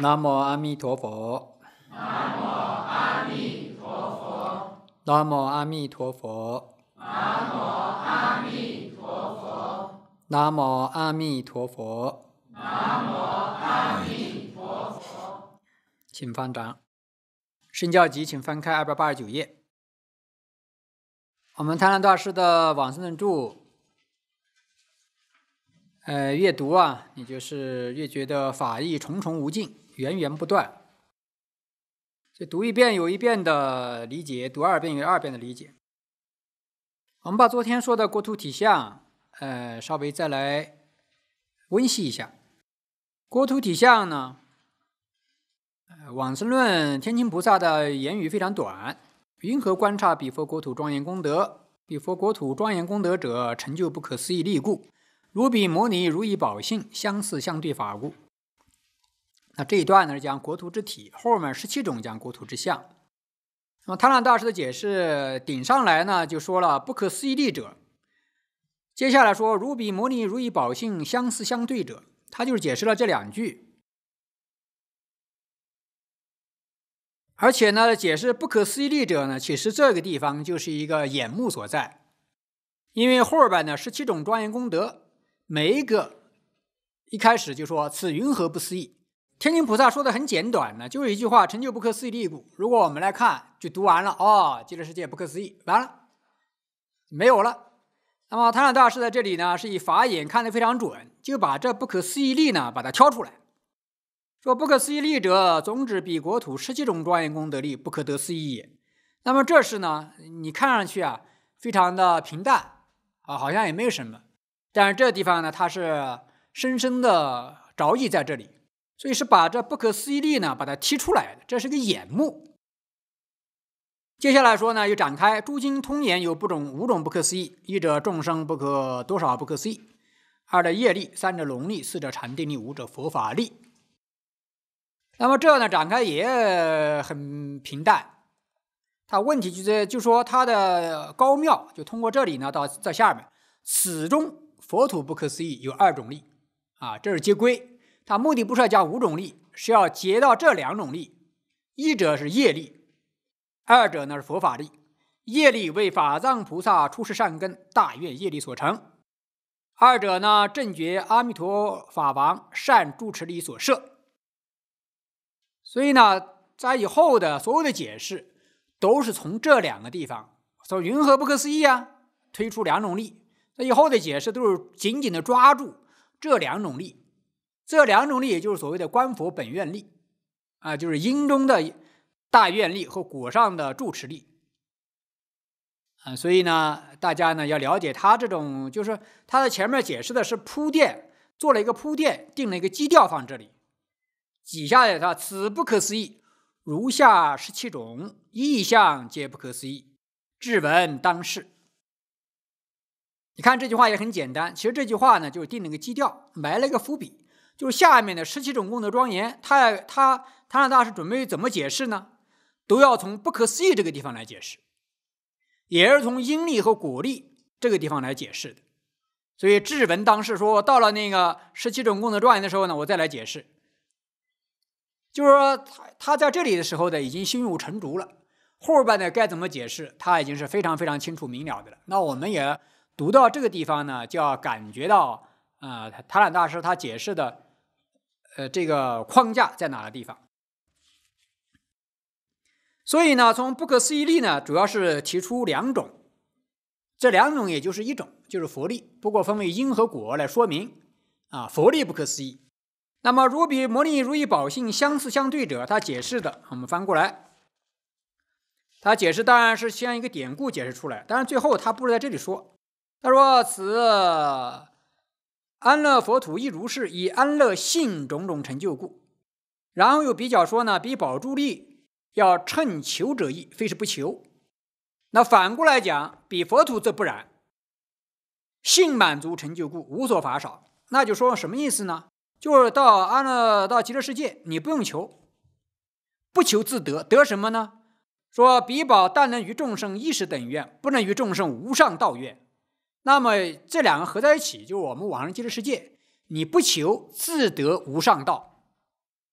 南无阿弥陀佛。南无阿弥陀佛。南无阿弥陀佛。南无阿弥陀佛。南无阿弥陀佛。南无阿弥陀佛。请翻掌。圣教集》请翻开二百八十九页。我们贪婪大师的《往生论著，呃，越读啊，你就是越觉得法意重重无尽。源源不断，这读一遍有一遍的理解，读二遍有二遍的理解。我们把昨天说的国土体相，呃，稍微再来温习一下。国土体相呢，往生论天亲菩萨的言语非常短。云何观察彼佛国土庄严功德？彼佛国土庄严功德者，成就不可思议力故。如彼摩尼，如意宝性，相似相对法故。那这一段呢是讲国土之体，后面十七种讲国土之相。那么太上大师的解释顶上来呢，就说了不可思议力者，接下来说如彼摩尼如以宝性相似相对者，他就是解释了这两句。而且呢，解释不可思议力者呢，其实这个地方就是一个眼目所在，因为后边呢十七种庄严功德，每一个一开始就说此云何不可思议。天津菩萨说的很简短呢，就是一句话：成就不可思议力故。如果我们来看，就读完了哦。极乐世界不可思议，完了，没有了。那么唐老大师在这里呢，是以法眼看得非常准，就把这不可思议力呢，把它挑出来，说不可思议力者，总指比国土十七种庄严功德力，不可得思议也。那么这是呢，你看上去啊，非常的平淡啊，好像也没有什么。但是这地方呢，它是深深的着意在这里。所以是把这不可思议力呢，把它提出来的，这是个眼目。接下来说呢，又展开《诸经通言》有不种五种不可思议：一者众生不可多少不可思议；二者业力；三者龙力；四者禅定力；五者佛法力。那么这呢，展开也很平淡。它问题就在，就说它的高妙，就通过这里呢，到在下面，此中佛土不可思议有二种力啊，这是接归。那目的不是要讲五种力，是要结到这两种力，一者是业力，二者呢是佛法力。业力为法藏菩萨出世善根大愿业力所成，二者呢正觉阿弥陀法王善住持力所摄。所以呢，在以后的所有的解释，都是从这两个地方，说云何不可思议啊，推出两种力。那以后的解释都是紧紧的抓住这两种力。这两种力，也就是所谓的观佛本愿力，啊，就是因中的大愿力和果上的住持力，啊，所以呢，大家呢要了解他这种，就是他的前面解释的是铺垫，做了一个铺垫，定了一个基调，放这里。几下来他此不可思议，如下十七种意象皆不可思议，至文当世。你看这句话也很简单，其实这句话呢就是定了个基调，埋了一个伏笔。就是下面的十七种功德庄严，他他他老大师准备怎么解释呢？都要从不可思议这个地方来解释，也是从因力和果力这个地方来解释的。所以智文当时说到了那个十七种功德庄严的时候呢，我再来解释。就是说他他在这里的时候呢，已经心有成竹了，后边呢，该怎么解释，他已经是非常非常清楚明了的了。那我们也读到这个地方呢，就要感觉到啊，他朗大师他解释的。呃，这个框架在哪个地方？所以呢，从不可思议力呢，主要是提出两种，这两种也就是一种，就是佛力，不过分为因和果来说明啊。佛力不可思议。那么如比魔力，如意宝性相似相对者，他解释的，我们翻过来，他解释当然是先一个典故解释出来，但是最后他不是在这里说，他说此。安乐佛土亦如是，以安乐性种种成就故。然后又比较说呢，比宝住力要趁求者意，非是不求。那反过来讲，比佛土则不然，性满足成就故，无所法少。那就说什么意思呢？就是到安乐、到极乐世界，你不用求，不求自得。得什么呢？说比宝但能与众生一时等愿，不能与众生无上道愿。那么这两个合在一起，就是我们网上极乐世界。你不求自得无上道，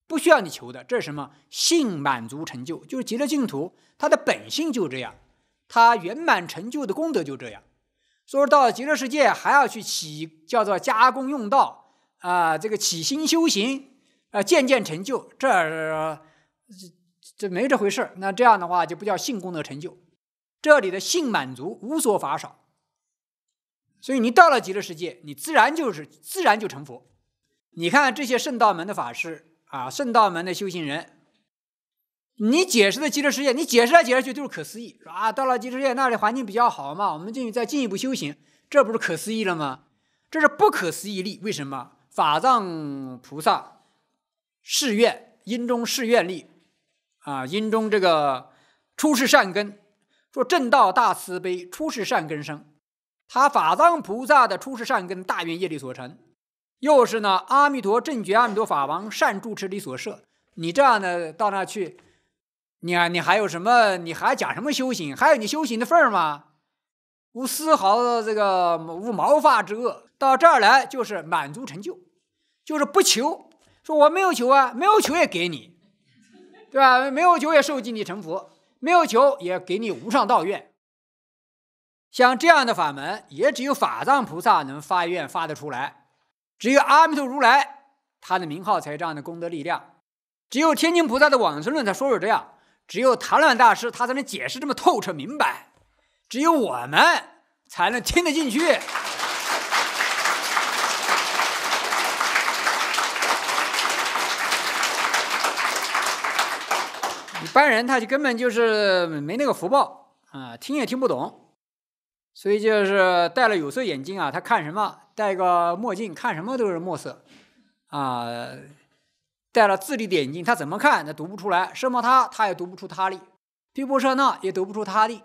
不需要你求的。这是什么？性满足成就，就是极乐净土它的本性就这样，它圆满成就的功德就这样。所以到极乐世界还要去起叫做加工用道啊，这个起心修行啊，渐渐成就，这这这没这回事。那这样的话就不叫性功德成就。这里的性满足无所法少。所以你到了极乐世界，你自然就是自然就成佛。你看这些圣道门的法师啊，圣道门的修行人，你解释的极乐世界，你解释来解释去都是可思议，说啊，到了极乐世界那里环境比较好嘛，我们进去再进一步修行，这不是可思议了吗？这是不可思议力，为什么？法藏菩萨誓愿，因中誓愿力啊，因中这个出世善根，说正道大慈悲，出世善根生。他法藏菩萨的出世善根大愿业力所成，又是呢阿弥陀正觉阿弥陀法王善住持力所摄。你这样的到那去，你看你还有什么？你还讲什么修行？还有你修行的份儿吗？无丝毫的这个无毛发之恶，到这儿来就是满足成就，就是不求。说我没有求啊，没有求也给你，对吧？没有求也受尽你成佛，没有求也给你无上道愿。像这样的法门，也只有法藏菩萨能发愿发得出来，只有阿弥陀如来他的名号才这样的功德力量，只有天津菩萨的往生论才说是这样，只有塔銮大师他才能解释这么透彻明白，只有我们才能听得进去。一般人他就根本就是没那个福报啊，听也听不懂。所以就是戴了有色眼镜啊，他看什么？戴个墨镜看什么都是墨色，啊，戴了字力的眼镜，他怎么看他读不出来？什么他他也读不出他的，提婆舍那也读不出他的，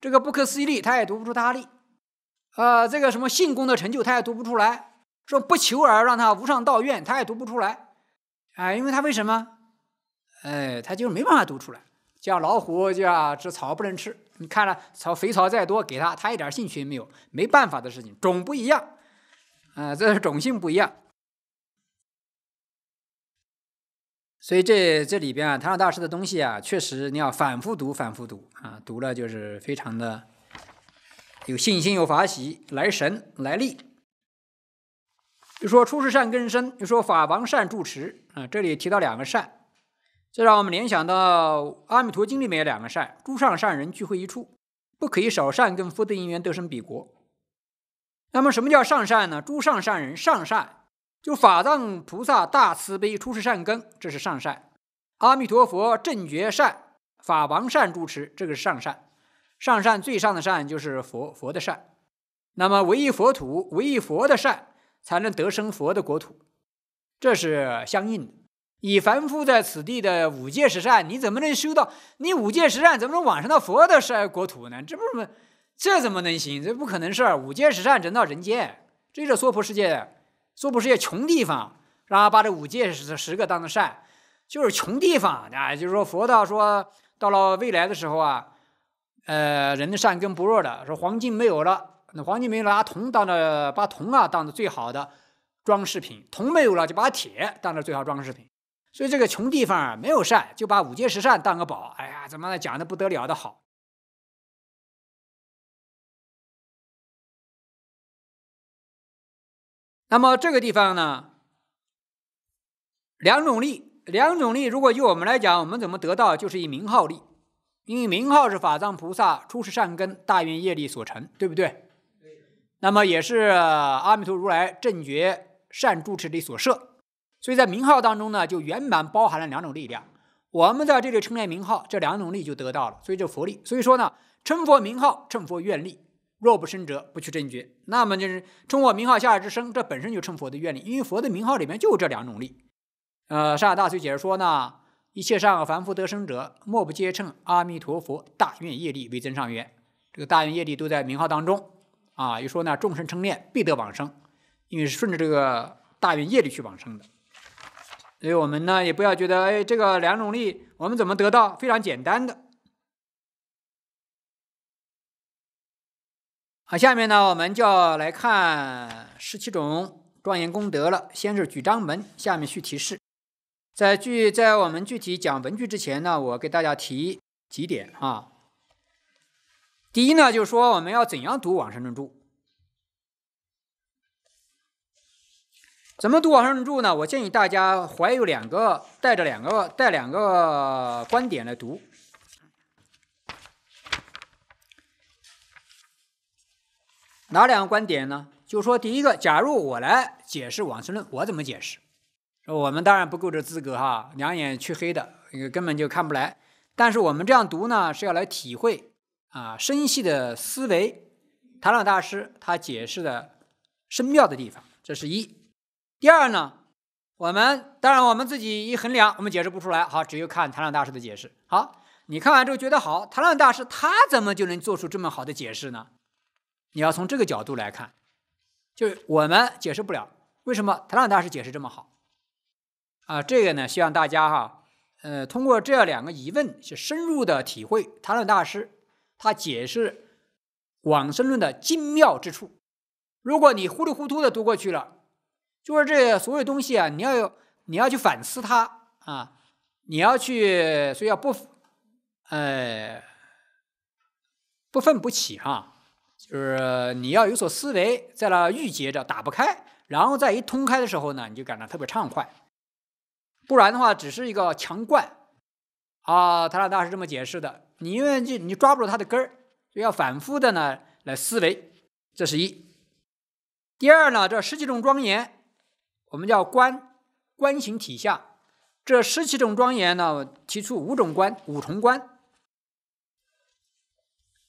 这个不可思议力他也读不出他的，呃，这个什么性功的成就他也读不出来。说不求而让他无上道愿他也读不出来，啊，因为他为什么？哎，他就没办法读出来，叫老虎，叫这草不能吃。你看了草肥草再多，给他，他一点兴趣也没有，没办法的事情。种不一样，啊，这是种性不一样。所以这这里边啊，唐老大师的东西啊，确实你要反复读，反复读啊，读了就是非常的有信心，有法喜，来神来力。就说出世善根深，就说法王善住持啊，这里提到两个善。这让我们联想到《阿弥陀经》里面有两个善，诸上善人聚会一处，不可以少善跟福德因缘得生彼国。那么，什么叫上善呢？诸上善人上善，就法藏菩萨大慈悲出世善根，这是上善。阿弥陀佛正觉善，法王善住持，这个是上善。上善最上的善就是佛佛的善。那么，唯一佛土，唯一佛的善才能得生佛的国土，这是相应的。以凡夫在此地的五戒十善，你怎么能修到你五戒十善？怎么往生到佛的善国土呢？这不，这怎么能行？这不可能是五戒十善人到人间，这是娑婆世界的。娑婆世界穷地方，然后把这五戒十十个当作善，就是穷地方啊。就是说，佛道说到了未来的时候啊，呃，人的善根不弱的，说黄金没有了，那黄金没有了，铜当着，把铜啊当着最好的装饰品，铜没有了就把铁当着最好装饰品。所以这个穷地方啊，没有善，就把五戒十善当个宝。哎呀，怎么讲的不得了的好。那么这个地方呢，两种力，两种力，如果就我们来讲，我们怎么得到，就是以名号力，因为名号是法藏菩萨初世善根大愿业力所成，对不对？对。那么也是阿弥陀如来正觉善住持力所摄。所以在名号当中呢，就圆满包含了两种力量。我们在这里称念名号，这两种力就得到了，所以叫佛力。所以说呢，称佛名号，称佛愿力。若不生者，不去真觉。那么就是称我名号下之生，这本身就称佛的愿力，因为佛的名号里面就有这两种力。呃，善海大随解释说呢，一切善恶凡夫得生者，莫不皆称阿弥陀佛大愿业力为增上缘。这个大愿业力都在名号当中啊。又说呢，众生称念必得往生，因为是顺着这个大愿业力去往生的。所以我们呢也不要觉得哎，这个两种力我们怎么得到非常简单的。好，下面呢我们就来看十七种庄严功德了。先是举章门，下面续提示。在具在我们具体讲文具之前呢，我给大家提几点啊。第一呢，就是说我们要怎样读往生论注。怎么读《往生咒呢？我建议大家怀有两个，带着两个带两个观点来读。哪两个观点呢？就说第一个，假如我来解释《往生论》，我怎么解释？我们当然不够这资格哈，两眼黢黑的，根本就看不来。但是我们这样读呢，是要来体会啊，深细的思维，唐老大师他解释的深妙的地方。这是一。第二呢，我们当然我们自己一衡量，我们解释不出来，好，只有看谭亮大师的解释。好，你看完之后觉得好，谭亮大师他怎么就能做出这么好的解释呢？你要从这个角度来看，就是我们解释不了，为什么谭亮大师解释这么好？啊，这个呢，希望大家哈，呃，通过这两个疑问去深入的体会谭亮大师他解释《广生论》的精妙之处。如果你糊里糊涂的读过去了。就是这所有东西啊，你要有，你要去反思它啊，你要去所以要不，哎，不愤不起哈。就是你要有所思维，在那郁结着打不开，然后再一通开的时候呢，你就感到特别畅快。不然的话，只是一个强灌啊。他老大是这么解释的：你因为就你抓不住它的根儿，所以要反复的呢来思维。这是一。第二呢，这十几种庄严。我们叫观观行体下。这十七种庄严呢，提出五种观，五重观。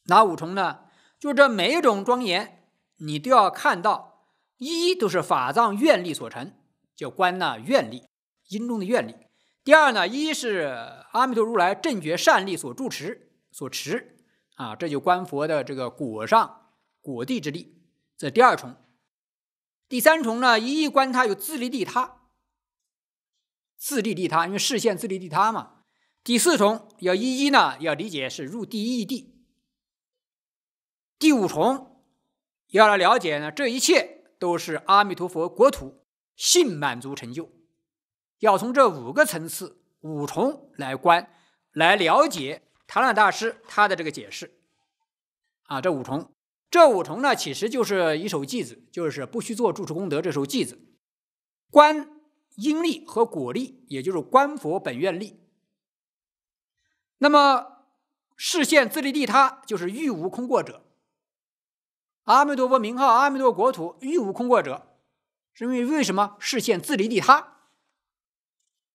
哪五重呢？就这每一种庄严，你都要看到。一都是法藏愿力所成就观呢，愿力因中的愿力。第二呢，一是阿弥陀如来正觉善力所住持所持啊，这就观佛的这个果上果地之力，这第二重。第三重呢，一一观他有自利利他，自利利他，因为视线自利利他嘛。第四重要一一呢要理解是入地异地。第五重要来了解呢，这一切都是阿弥陀佛国土性满足成就，要从这五个层次五重来观来了解，唐老大师他的这个解释，啊，这五重。这五重呢，其实就是一首偈子，就是不需做住持功德，这首偈子，观因力和果力，也就是观佛本愿力。那么，视现自利利他，就是欲无空过者。阿弥陀佛名号，阿弥陀国土，欲无空过者，是因为为什么视现自利利他？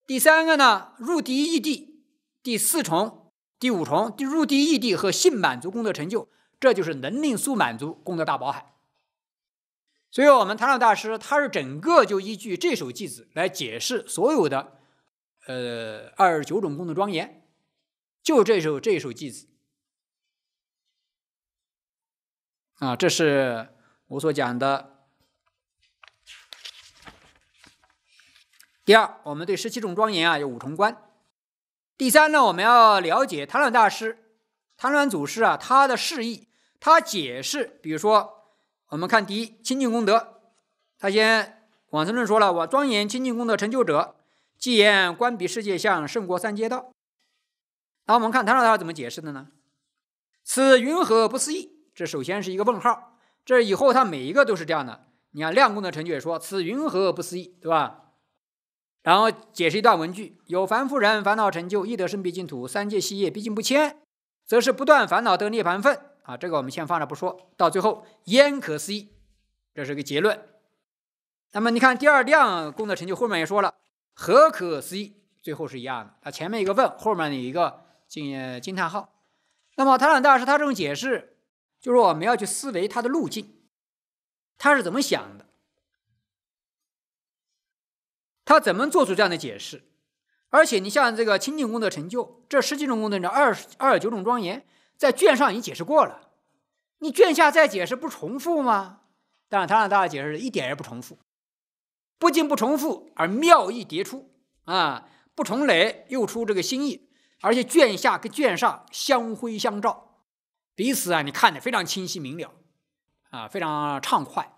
第三个呢，入地义地，第四重，第五重，入地义地和性满足功德成就。这就是能令速满足功德大宝海。所以我们唐老大师他是整个就依据这首偈子来解释所有的呃二十九种功德庄严，就这首这首偈子啊，这是我所讲的。第二，我们对十七种庄严啊有五重观。第三呢，我们要了解唐上大师、唐上祖师啊他的示意。他解释，比如说，我们看第一清净功德，他先往生论说了，我庄严清净功德成就者，既言观彼世界相，胜过三阶道。那我们看他让他怎么解释的呢？此云何不思议？这首先是一个问号。这以后他每一个都是这样的。你看，量功德成就也说此云何不思议，对吧？然后解释一段文句：有凡夫人烦恼成就，易得生彼净土，三界息业毕竟不迁，则是不断烦恼得涅盘分。啊，这个我们先放着不说到最后，焉可思议？这是个结论。那么你看第二量功德成就，后面也说了，何可思议？最后是一样的。它前面一个问，后面有一个惊惊叹号。那么唐朗大师他这种解释，就是我们要去思维他的路径，他是怎么想的？他怎么做出这样的解释？而且你像这个清净功德成就，这十几种功德，这二二十九种庄严。在卷上已经解释过了，你卷下再解释不重复吗？但是他让大家解释，一点也不重复，不仅不重复，而妙意迭出啊，不重累又出这个新意，而且卷下跟卷上相辉相照，彼此啊你看的非常清晰明了啊，非常畅快，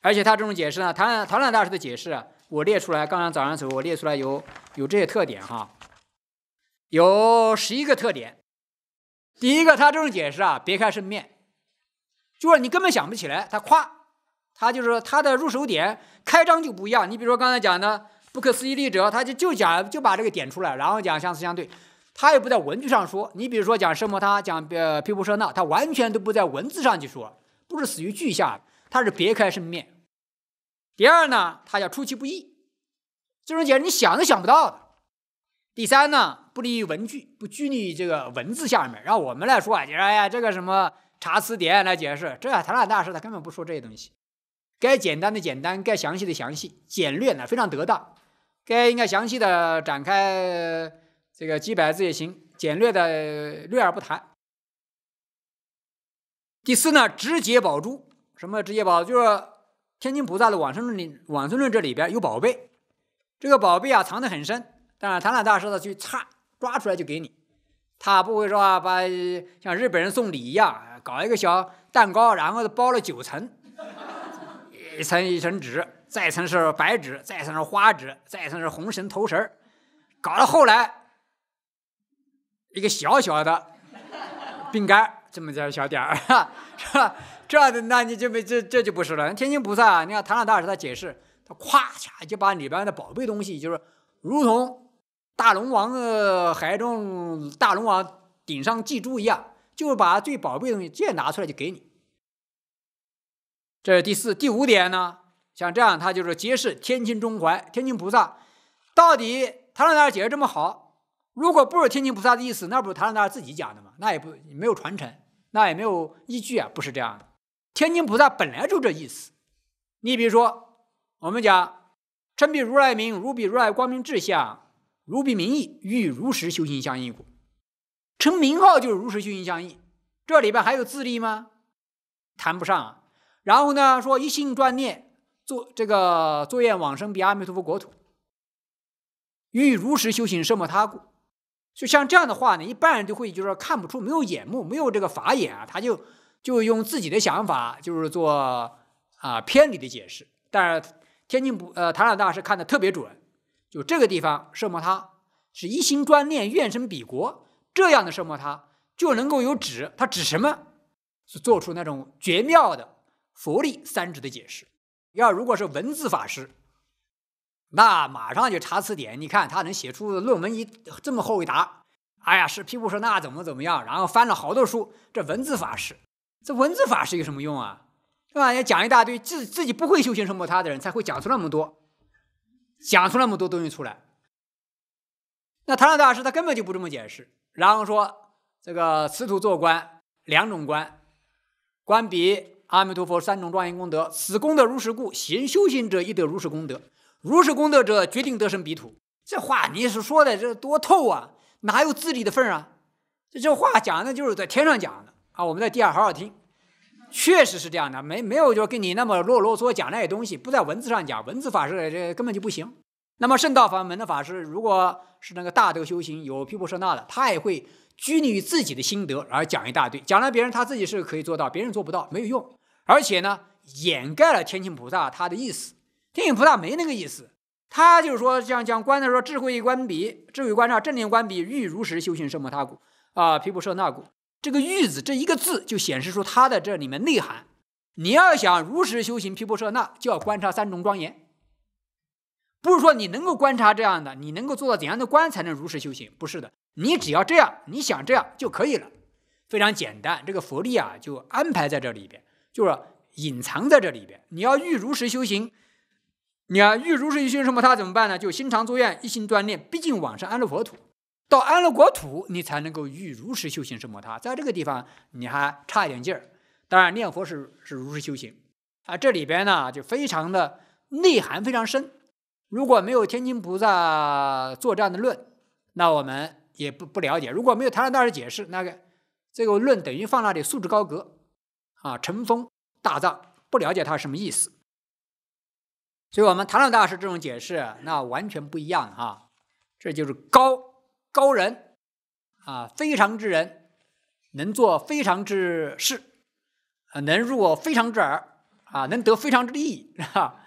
而且他这种解释呢，唐唐老大师的解释啊，我列出来，刚刚早上时候我列出来有有这些特点哈，有十一个特点。第一个，他这种解释啊，别开生面，就是你根本想不起来。他夸，他就是他的入手点，开张就不一样。你比如说刚才讲的不可思议力者，他就就讲就把这个点出来，然后讲相似相对，他也不在文字上说。你比如说讲圣魔他讲呃皮普舍那，他完全都不在文字上去说，不是死于句下，他是别开生面。第二呢，他叫出其不意，这种解释你想都想不到的。第三呢，不利于文句，不拘泥于这个文字下面。然后我们来说啊，就说哎呀，这个什么查词典来解释，这台那大师他根本不说这些东西。该简单的简单，该详细的详细，简略呢非常得当。该应该详细的展开，这个几百字也行；简略的略而不谈。第四呢，直接宝珠，什么直接宝珠？就是天津菩萨的往生论里，往生论这里边有宝贝，这个宝贝啊藏得很深。但是唐老大师的去擦抓出来就给你，他不会说把像日本人送礼一样搞一个小蛋糕，然后包了九层，一层一层纸，再一层是白纸，再一层是花纸，再一层是红绳头绳搞到后来一个小小的饼干这么点小点儿，是 吧？这样的那你就没这这就不是了。天津菩萨啊，你看唐老大师他解释，他咵嚓就把里边的宝贝东西，就是如同。大龙王的海中，大龙王顶上祭珠一样，就把最宝贝东西剑拿出来就给你。这是第四、第五点呢。像这样，他就是揭示天津中怀天津菩萨到底。唐老大解释这么好，如果不是天津菩萨的意思，那不是唐老大自己讲的吗？那也不没有传承，那也没有依据啊，不是这样的。天津菩萨本来就这意思。你比如说，我们讲称彼如来名，如彼如来光明智相。如比名义，欲如实修行相应故，称名号就是如实修行相应。这里边还有自利吗？谈不上。然后呢，说一心专念，做这个作愿往生彼阿弥陀佛国土，欲如实修行摄莫他故。就像这样的话呢，一般人就会就说看不出，没有眼目，没有这个法眼啊，他就就用自己的想法，就是做啊偏离的解释。但是天津不呃唐老大是看的特别准。有这个地方，圣摩他是一心专念愿生彼国这样的圣摩他，就能够有指，他指什么？是做出那种绝妙的佛力三指的解释。要如果是文字法师，那马上就查词典，你看他能写出论文一这么厚一沓。哎呀，是批不说那怎么怎么样，然后翻了好多书。这文字法师，这文字法师有什么用啊？是吧？要讲一大堆，自自己不会修行圣摩他的人才会讲出那么多。讲出那么多东西出来，那唐良大师他根本就不这么解释，然后说这个此土做官两种官，观彼阿弥陀佛三种庄严功德，此功德如实故，行修行者亦得如实功德，如实功德者决定得生彼土。这话你是说的这多透啊，哪有自立的份啊？这这话讲的就是在天上讲的啊，我们在地下好好听。确实是这样的，没没有就跟你那么啰啰嗦讲那些东西，不在文字上讲，文字法师这根本就不行。那么圣道法门的法师，如果是那个大德修行有毗婆舍那的，他也会拘泥于自己的心得而讲一大堆，讲了别人他自己是可以做到，别人做不到没有用，而且呢掩盖了天庆菩萨他的意思。天庆菩萨没那个意思，他就是说像讲观时说智慧关比智慧观照，正念关闭，欲如实修行圣摩他故啊，毗婆舍那故。这个“玉字，这一个字就显示出它的这里面内涵。你要想如实修行毗婆舍那，就要观察三种庄严。不是说你能够观察这样的，你能够做到怎样的观才能如实修行？不是的，你只要这样，你想这样就可以了，非常简单。这个佛力啊，就安排在这里边，就是隐藏在这里边。你要欲如实修行，你啊欲如实修行什么？他怎么办呢？就心常作愿，一心专念，毕竟往生安乐佛土。到安乐国土，你才能够遇如实修行什么？他在这个地方你还差一点劲儿。当然，念佛是是如实修行啊。这里边呢就非常的内涵非常深。如果没有天津菩萨作战的论，那我们也不不了解。如果没有谭老大师解释，那个这个论等于放那里束之高阁啊，尘封大藏，不了解它什么意思。所以，我们谭老大师这种解释，那完全不一样哈。这就是高。高人啊，非常之人，能做非常之事，啊，能入非常之耳啊，能得非常之利，益 啊。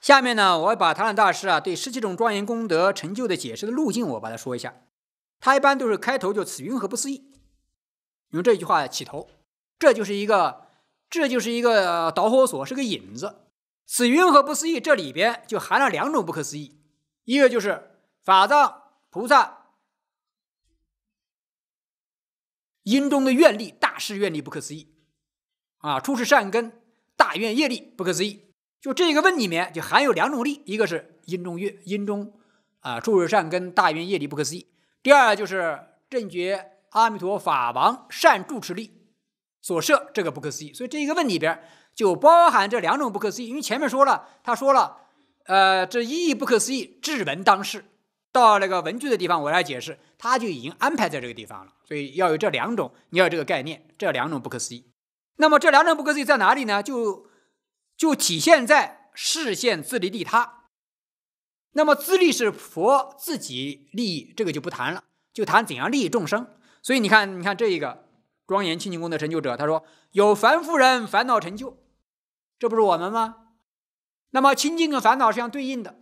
下面呢，我把唐朗大师啊对十七种庄严功德成就的解释的路径，我把它说一下。他一般都是开头就“此云何不思议”，用这句话起头，这就是一个这就是一个导火索，是个引子。“此云何不思议”这里边就含了两种不可思议，一个就是法藏菩萨。因中的愿力、大事愿力不可思议啊！出世善根、大愿业力不可思议。就这个问里面，就含有两种力：一个是因中愿，因中啊，出世善根、大愿业力不可思议；第二就是正觉阿弥陀法王善住持力所设，这个不可思议。所以这一个问里边就包含这两种不可思议。因为前面说了，他说了，呃，这一不可思议，至文当世到那个文具的地方，我来解释，他就已经安排在这个地方了。所以要有这两种，你要有这个概念，这两种不可思议。那么这两种不可思议在哪里呢？就就体现在视线自利利他。那么自利是佛自己利益，这个就不谈了，就谈怎样利益众生。所以你看，你看这一个庄严清净功德成就者，他说有凡夫人烦恼成就，这不是我们吗？那么清净跟烦恼是相对应的。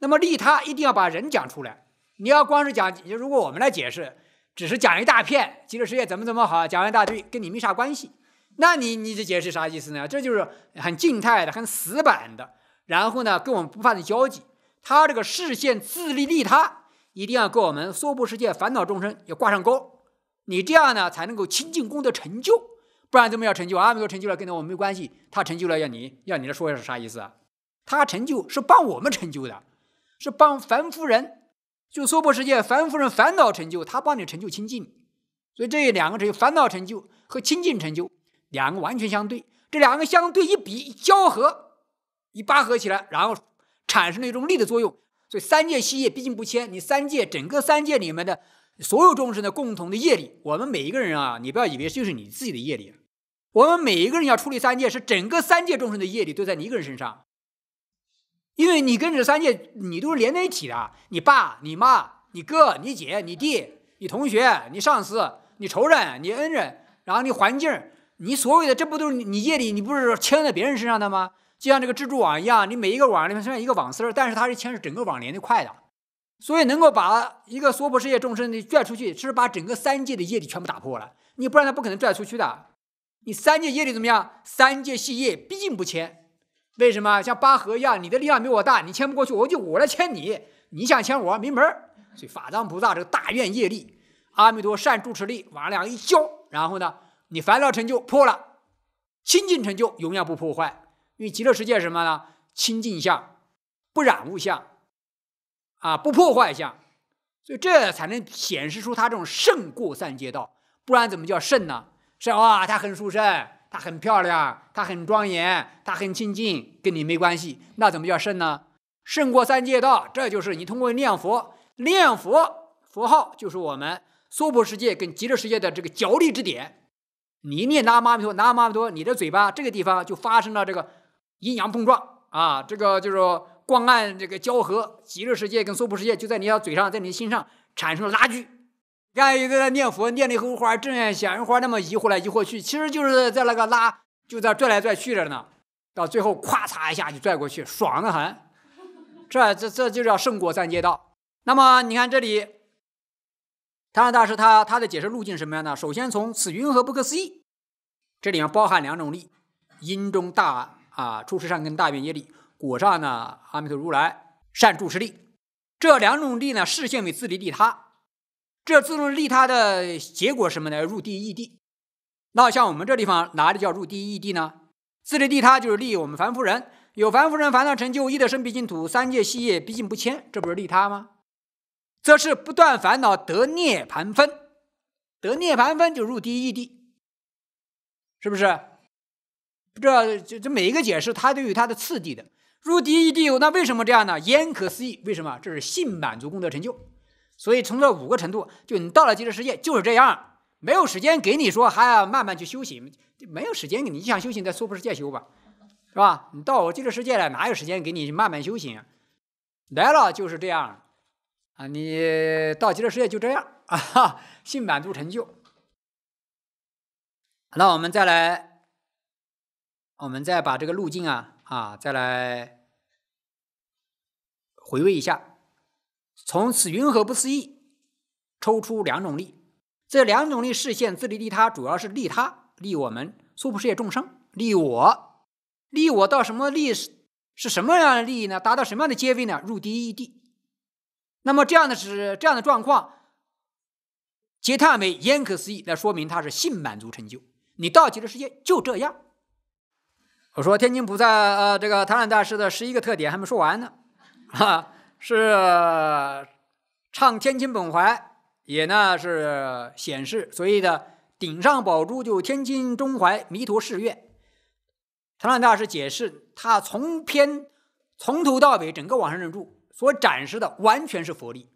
那么利他一定要把人讲出来，你要光是讲，如果我们来解释。只是讲一大片极乐世界怎么怎么好，讲一大堆跟你没啥关系。那你你这解释啥意思呢？这就是很静态的、很死板的。然后呢，跟我们不怕你交际，他这个视线自利利他，一定要跟我们娑婆世界烦恼众生要挂上钩。你这样呢，才能够清净功德成就；不然怎么要成就？阿弥陀成就了，跟我们没关系。他成就了，要你要你的说，是啥意思？啊？他成就是帮我们成就的，是帮凡夫人。就娑婆世界凡夫人烦恼成就，他帮你成就清净，所以这两个成就，烦恼成就和清净成就，两个完全相对。这两个相对一比，一交合，一八合起来，然后产生了一种力的作用。所以三界息业毕竟不迁，你三界整个三界里面的所有众生的共同的业力，我们每一个人啊，你不要以为就是你自己的业力，我们每一个人要处理三界，是整个三界众生的业力都在你一个人身上。因为你跟这三界，你都是连在一起的。你爸、你妈、你哥、你姐、你弟、你同学、你上司、你仇人、你恩人，然后你环境，你所有的这不都是你业力？你不是牵在别人身上的吗？就像这个蜘蛛网一样，你每一个网里面虽然一个网丝儿，但是它是牵着整个网连的快的。所以能够把一个娑婆世界众生的拽出去，是把整个三界的业力全部打破了。你不然他不可能拽出去的。你三界业力怎么样？三界系业毕竟不牵。为什么像巴合一样？你的力量比我大，你牵不过去，我就我来牵你。你想牵我没门儿。所以法藏菩萨这个大愿业力、阿弥陀善住持力，往两一交，然后呢，你烦恼成就破了，清净成就永远不破坏。因为极乐世界是什么呢？清净相，不染物相，啊，不破坏相。所以这才能显示出他这种胜过三界道，不然怎么叫胜呢？是哇，他很殊胜。她很漂亮，她很庄严，她很清净，跟你没关系，那怎么叫圣呢？胜过三界道，这就是你通过念佛，念佛佛号就是我们娑婆世界跟极乐世界的这个角力之点。你念南无阿弥陀，南无阿弥陀，你的嘴巴这个地方就发生了这个阴阳碰撞啊，这个就是光暗这个交合，极乐世界跟娑婆世界就在你的嘴上，在你的心上产生了拉锯。看一个念佛念了一荷花、正念祥云花，那么移过来移过去，其实就是在那个拉，就在拽来拽去着呢。到最后，咔嚓一下就拽过去，爽的很。这这这就叫胜过三界道。那么你看这里，唐大师他他的解释路径什么样的？首先从此云何不可思议，这里面包含两种力：因中大啊，诸事善根大愿业力；果上呢，阿弥陀如来善住持力。这两种力呢，视线为自利利他。这自动利他的结果什么呢？入地异地。那像我们这地方哪里叫入地异地呢？自利利他就是利我们凡夫人。有凡夫人烦恼成就，一得生必净土，三界系业毕竟不迁，这不是利他吗？则是不断烦恼得涅盘分，得涅盘分就入地异地，是不是？这这这每一个解释，它都有它的次第的。入地异地有，那为什么这样呢？焉可思议？为什么？这是性满足功德成就。所以从这五个程度，就你到了极乐世界就是这样，没有时间给你说还要慢慢去修行，没有时间给你，你想修行在娑婆世界修吧，是吧？你到我极乐世界了，哪有时间给你慢慢修行？来了就是这样，啊，你到极乐世界就这样啊，哈，性满足成就。那我们再来，我们再把这个路径啊啊再来回味一下。从此云何不思议，抽出两种力，这两种力视现自利利他，主要是利他，利我们，婆不界众生，利我，利我到什么利是是什么样的利益呢？达到什么样的阶位呢？入第一地。那么这样的是这样的状况，皆叹为焉可思议，那说明他是性满足成就。你到极乐世界就这样。我说天津菩萨呃，这个唐上大师的十一个特点还没说完呢，哈。是唱天津本怀，也呢是显示所谓的顶上宝珠，就天津中怀弥陀寺院。唐良大师解释，他从篇从头到尾整个往生认著所展示的，完全是佛力，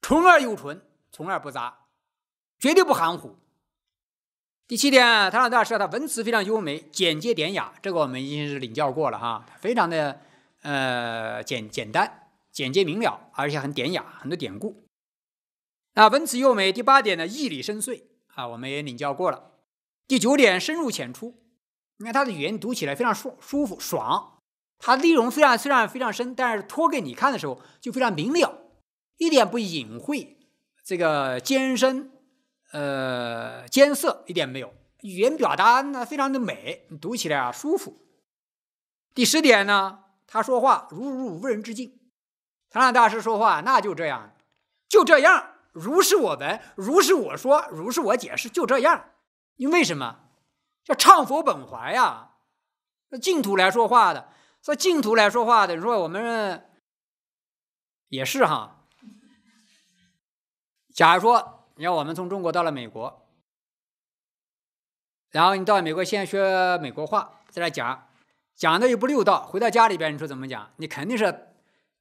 纯而又纯，从而不杂，绝对不含糊。第七点，唐良大师他文词非常优美，简洁典雅，这个我们已经是领教过了哈，非常的呃简简单。简洁明了，而且很典雅，很多典故。那文辞优美，第八点呢，意理深邃啊，我们也领教过了。第九点，深入浅出。你看他的语言读起来非常舒舒服爽，它内容虽然虽然非常深，但是拖给你看的时候就非常明了，一点不隐晦。这个艰深呃艰涩一点没有，语言表达呢非常的美，读起来啊舒服。第十点呢，他说话如入无人之境。让大师说话，那就这样，就这样。如是我闻，如是我说，如是我解释，就这样。因为什么？叫唱佛本怀呀？净土来说话的，说净土来说话的。你说我们也是哈？假如说，你要我们从中国到了美国，然后你到美国先学美国话，在来讲讲的又不六道，回到家里边，你说怎么讲？你肯定是。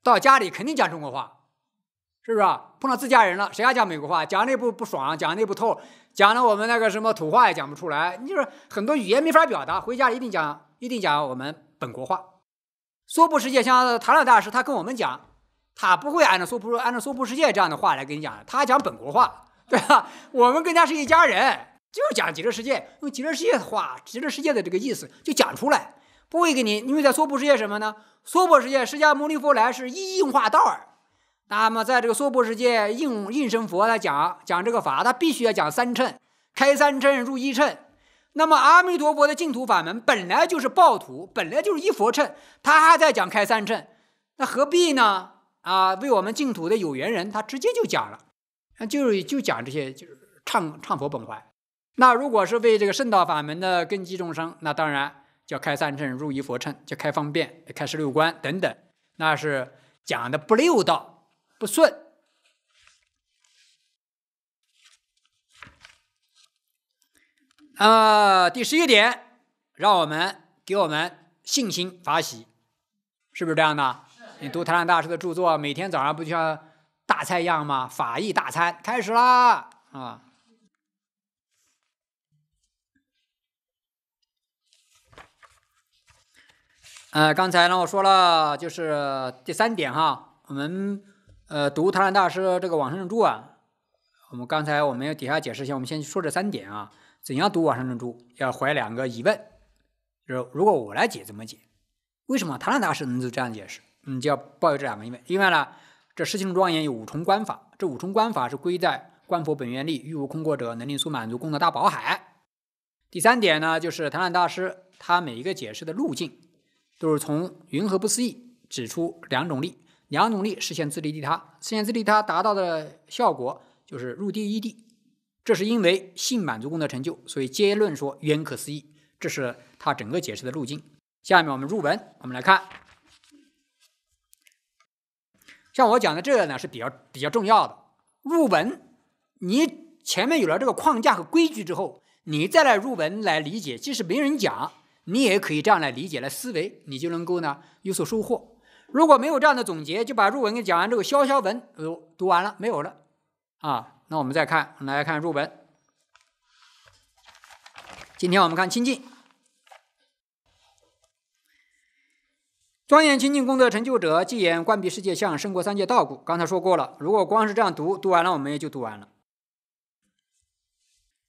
到家里肯定讲中国话，是不是啊？碰到自家人了，谁还讲美国话？讲那不不爽，讲那不透，讲了我们那个什么土话也讲不出来。就是很多语言没法表达，回家一定讲，一定讲我们本国话。娑婆世界像唐老大师，他跟我们讲，他不会按照娑婆，按照娑婆世界这样的话来跟你讲，他讲本国话，对吧？我们跟他是一家人，就讲极乐世界，用极乐世界的话，极乐世界的这个意思就讲出来。不会给你，因为在娑婆世界什么呢？娑婆世界，释迦牟尼佛来是一应化道儿。那么在这个娑婆世界，应应身佛来讲讲这个法，他必须要讲三乘，开三乘入一乘。那么阿弥陀佛的净土法门本来就是暴徒，本来就是一佛乘，他还在讲开三乘，那何必呢？啊，为我们净土的有缘人，他直接就讲了，就就讲这些，就是唱唱佛本怀。那如果是为这个圣道法门的根基众生，那当然。叫开三乘入一佛乘，叫开方便开十六观等等，那是讲的不六道不顺。呃，第十一点，让我们给我们信心法喜，是不是这样的？你读台山大师的著作，每天早上不就像大餐一样吗？法义大餐开始啦！啊。呃，刚才呢我说了，就是第三点哈，我们呃读唐澜大师这个往生论著啊，我们刚才我们要底下解释，一下，我们先说这三点啊，怎样读往生论著？要怀两个疑问，就是如果我来解怎么解？为什么唐澜大师能就这样解释？你就要抱有这两个疑问。另外呢，这十情庄严有五重观法，这五重观法是归在观佛本愿力，欲无空过者，能令所满足功德大宝海。第三点呢，就是唐澜大师他每一个解释的路径。都是从“云何不思议”指出两种力，两种力实现自利利他，实现自利利他达到的效果就是入地一地，这是因为性满足功德成就，所以结论说“缘可思议”。这是他整个解释的路径。下面我们入文，我们来看，像我讲的这个呢是比较比较重要的。入文，你前面有了这个框架和规矩之后，你再来入文来理解，即使没人讲。你也可以这样来理解来思维，你就能够呢有所收获。如果没有这样的总结，就把入文给讲完，之后，消消文，哎读完了没有了啊？那我们再看来看入文。今天我们看清净，庄严清净功德成就者，即言关闭世界，向胜过三界道故。刚才说过了，如果光是这样读，读完了我们也就读完了。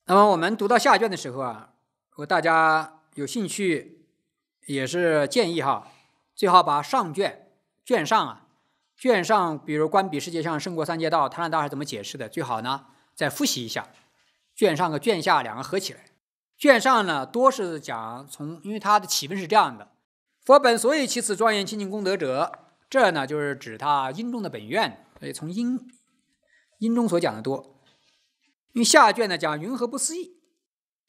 那么我们读到下卷的时候啊，如果大家。有兴趣，也是建议哈，最好把上卷卷上啊，卷上比如观彼世界上胜过三界道，贪婪大是怎么解释的？最好呢，再复习一下卷上和卷下两个合起来。卷上呢，多是讲从，因为它的起分是这样的：佛本所以起此庄严清净功德者，这呢就是指他因中的本愿，所以从因因中所讲的多。因为下卷呢讲云何不思议，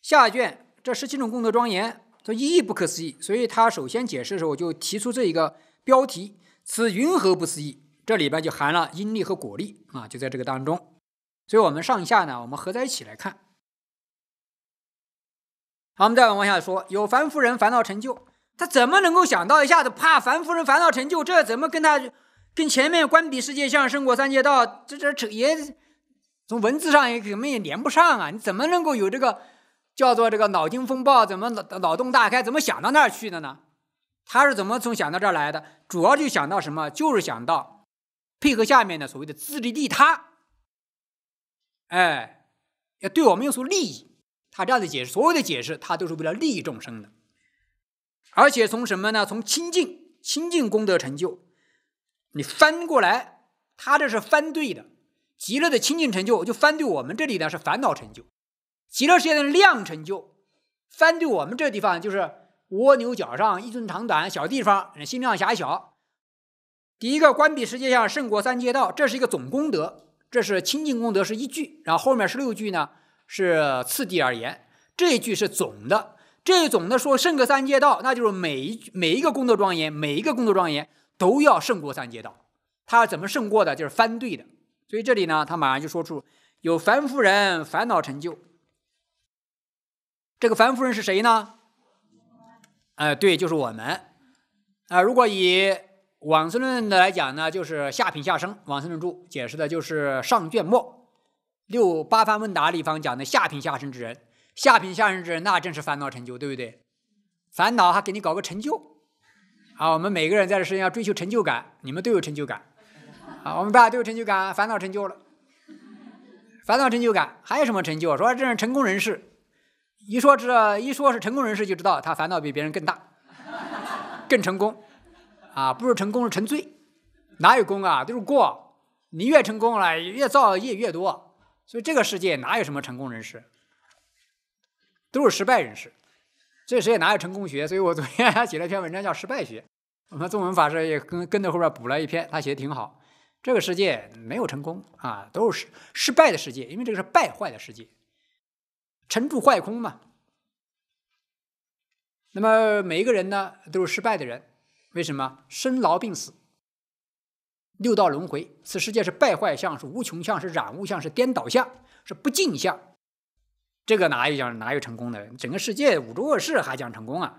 下卷。这十七种功德庄严，这一义不可思议。所以他首先解释的时候，就提出这一个标题：“此云何不思议？”这里边就含了因力和果力啊，就在这个当中。所以，我们上下呢，我们合在一起来看。好，我们再往下说，有凡夫人烦恼成就，他怎么能够想到一下子？怕凡夫人烦恼成就，这怎么跟他跟前面观彼世界相、胜过三界道，这这也从文字上也根本也连不上啊？你怎么能够有这个？叫做这个脑筋风暴，怎么脑脑洞大开？怎么想到那儿去的呢？他是怎么从想到这儿来的？主要就想到什么？就是想到配合下面的所谓的自利利他。哎，要对我们有所利益，他这样的解释，所有的解释，他都是为了利益众生的。而且从什么呢？从清净清净功德成就，你翻过来，他这是翻对的。极乐的清净成就，就翻对我们这里呢是烦恼成就。极乐世界的量成就，翻对我们这地方就是蜗牛脚上一寸长短小地方，心量狭小。第一个关闭世界像胜过三界道，这是一个总功德，这是清净功德是一句，然后后面十六句呢，是次第而言，这一句是总的，这一总的说胜过三界道，那就是每一每一个功德庄严，每一个功德庄严都要胜过三界道，他怎么胜过的就是翻对的，所以这里呢，他马上就说出有凡夫人烦恼成就。这个樊夫人是谁呢？哎，对，就是我们。啊，如果以往生论的来讲呢，就是下品下生。往生论注解释的就是上卷末六八番问答里方讲的下品下生之人。下品下生之人，那正是烦恼成就，对不对？烦恼还给你搞个成就。啊，我们每个人在这世界上追求成就感，你们都有成就感。啊，我们大家都有成就感，烦恼成就了。烦恼成就感，还有什么成就？说这是成功人士。一说这，一说是成功人士，就知道他烦恼比别人更大，更成功，啊，不是成功是成罪，哪有功啊，都是过，你越成功了，越造业越多，所以这个世界哪有什么成功人士，都是失败人士，这个世界哪有成功学，所以我昨天还写了一篇文章叫《失败学》，我们宗文法师也跟跟在后边补了一篇，他写的挺好，这个世界没有成功啊，都是失失败的世界，因为这个是败坏的世界。沉住坏空嘛，那么每一个人呢都是失败的人，为什么？生老病死，六道轮回，此世界是败坏相，是无穷相，是染物相，是颠倒相，是不净相。这个哪有讲哪有成功的？整个世界五浊恶世还讲成功啊？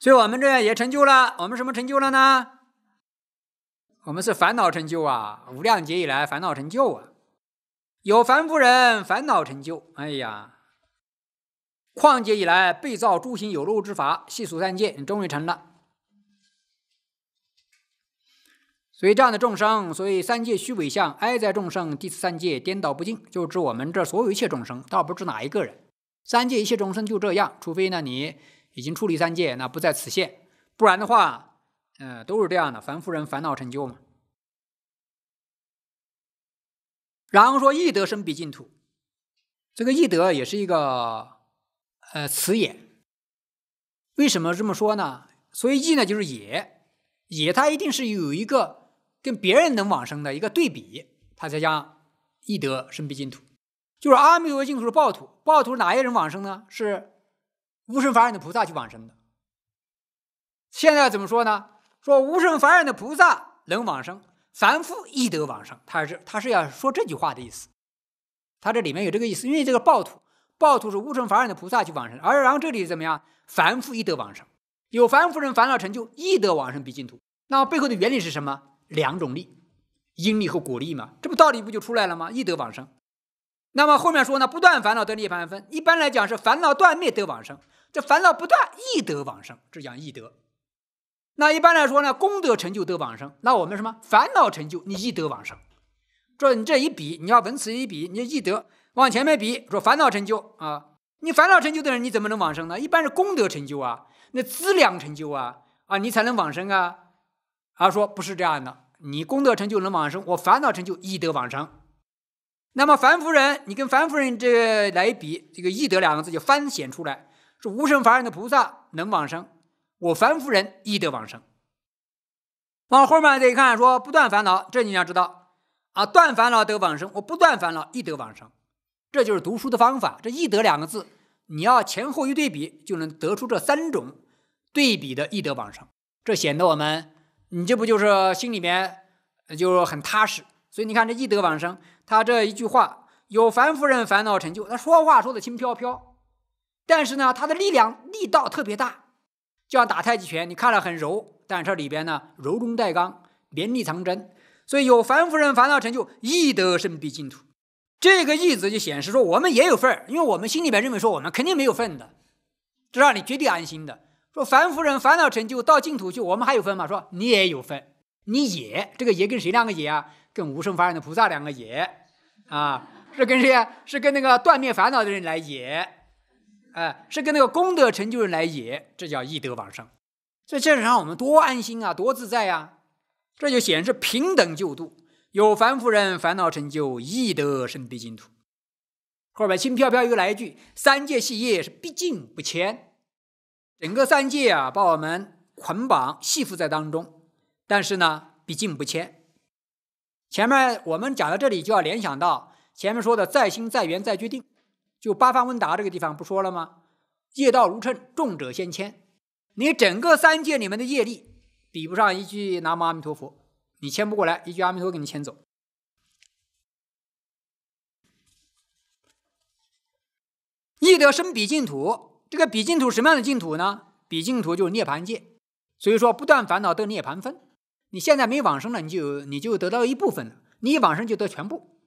所以我们这也成就了，我们什么成就了呢？我们是烦恼成就啊，无量劫以来烦恼成就啊。有凡夫人烦恼成就，哎呀！旷且以来被造诸行有漏之法，细数三界，你终于成了。所以这样的众生，所以三界虚伪相，哀哉众生，第四三界颠倒不净，就知我们这所有一切众生，倒不知哪一个人。三界一切众生就这样，除非呢你已经出离三界，那不在此限，不然的话，嗯，都是这样的凡夫人烦恼成就嘛。然后说“易得生比净土”，这个“易得”也是一个呃词也。为什么这么说呢？所以“易”呢就是“也”，也它一定是有一个跟别人能往生的一个对比，它才叫“易得生比净土”。就是阿弥陀净土是暴土，暴土哪些人往生呢？是无生凡人的菩萨去往生的。现在怎么说呢？说无生凡人的菩萨能往生。凡夫易得往生，他是他是要说这句话的意思。他这里面有这个意思，因为这个暴徒，暴徒是无尘凡恼的菩萨去往生，而然后这里怎么样？凡夫易得往生，有凡夫人烦恼成就，易得往生比净土。那么背后的原理是什么？两种力，因力和果力嘛，这不道理不就出来了吗？易得往生。那么后面说呢？不断烦恼得涅槃分，一般来讲是烦恼断灭得往生，这烦恼不断易得往生，这讲易得。那一般来说呢，功德成就得往生。那我们什么烦恼成就？你易得往生。说你这一比，你要文辞一比，你易得往前面比。说烦恼成就啊，你烦恼成就的人，你怎么能往生呢？一般是功德成就啊，那资粮成就啊，啊，你才能往生啊。他说不是这样的，你功德成就能往生，我烦恼成就易得往生。那么凡夫人，你跟凡夫人这来比，这个易得两个字就翻显出来。说无生法忍的菩萨能往生。我凡夫人易得往生，往后面再一看，说不断烦恼，这你要知道啊，断烦恼得往生，我不断烦恼易得往生，这就是读书的方法。这易得两个字，你要前后一对比，就能得出这三种对比的易得往生。这显得我们，你这不就是心里面就很踏实？所以你看这易得往生，他这一句话有凡夫人烦恼成就，他说话说的轻飘飘，但是呢，他的力量力道特别大。就像打太极拳，你看了很柔，但是这里边呢，柔中带刚，绵里藏针。所以有凡夫人烦恼成就，易得胜必净土。这个“易字就显示说，我们也有份儿，因为我们心里面认为说，我们肯定没有份的，这让你绝对安心的。说凡夫人烦恼成就到净土去，我们还有份吗？说你也有份，你也这个“也”跟谁两个“也”啊？跟无生法忍的菩萨两个“也”啊？是跟谁呀？是跟那个断灭烦恼的人来也。哎，是跟那个功德成就人来也，这叫易德往生。在事实上，我们多安心啊，多自在呀。这就显示平等救度，有凡夫人烦恼成就易得生必净土。后边轻飘飘又来一句：三界戏业是毕竟不迁。整个三界啊，把我们捆绑系缚在当中，但是呢，毕竟不迁。前面我们讲到这里，就要联想到前面说的在心在缘在决定。就八方问答这个地方不说了吗？业道如秤，重者先迁。你整个三界里面的业力，比不上一句南无阿弥陀佛，你迁不过来，一句阿弥陀给你迁走。易得生彼净土，这个彼净土什么样的净土呢？彼净土就是涅槃界。所以说，不断烦恼得涅槃分。你现在没往生了，你就你就得到一部分了；你往生就得全部。